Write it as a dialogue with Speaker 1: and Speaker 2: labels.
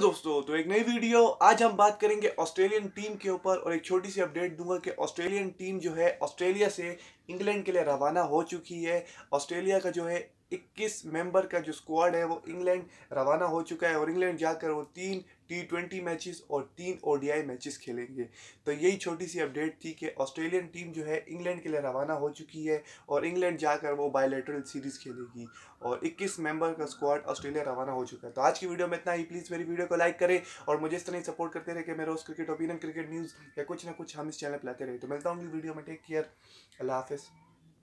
Speaker 1: दोस्तों तो एक नई वीडियो आज हम बात करेंगे ऑस्ट्रेलियन टीम के ऊपर और एक छोटी सी अपडेट दूंगा कि ऑस्ट्रेलियन टीम जो है ऑस्ट्रेलिया से इंग्लैंड के लिए रवाना हो चुकी है ऑस्ट्रेलिया का जो है 21 मेंबर का जो स्क्वाड है वो इंग्लैंड रवाना हो चुका है और इंग्लैंड जाकर वो तीन टी ट्वेंटी मैचेस और तीन ओडीआई मैचेस खेलेंगे तो यही छोटी सी अपडेट थी कि ऑस्ट्रेलियन टीम जो है इंग्लैंड के लिए रवाना हो चुकी है और इंग्लैंड जाकर वो बायोलेटरल सीरीज़ खेलेगी और 21 मेंबर का स्क्वाड ऑस्ट्रेलिया रवाना हो चुका है तो आज की वीडियो में इतना ही प्लीज़ मेरी वीडियो को लाइक करें और मुझे इस तरह सपोर्ट करते रहे कि मैं रोज़ क्रिकेट ओपिनियन क्रिकेट न्यूज़ या कुछ ना कुछ हम इस चैनल पर लाते रहे तो मिलता हूँ वीडियो में टेक केयर अल्लाह हाफिज़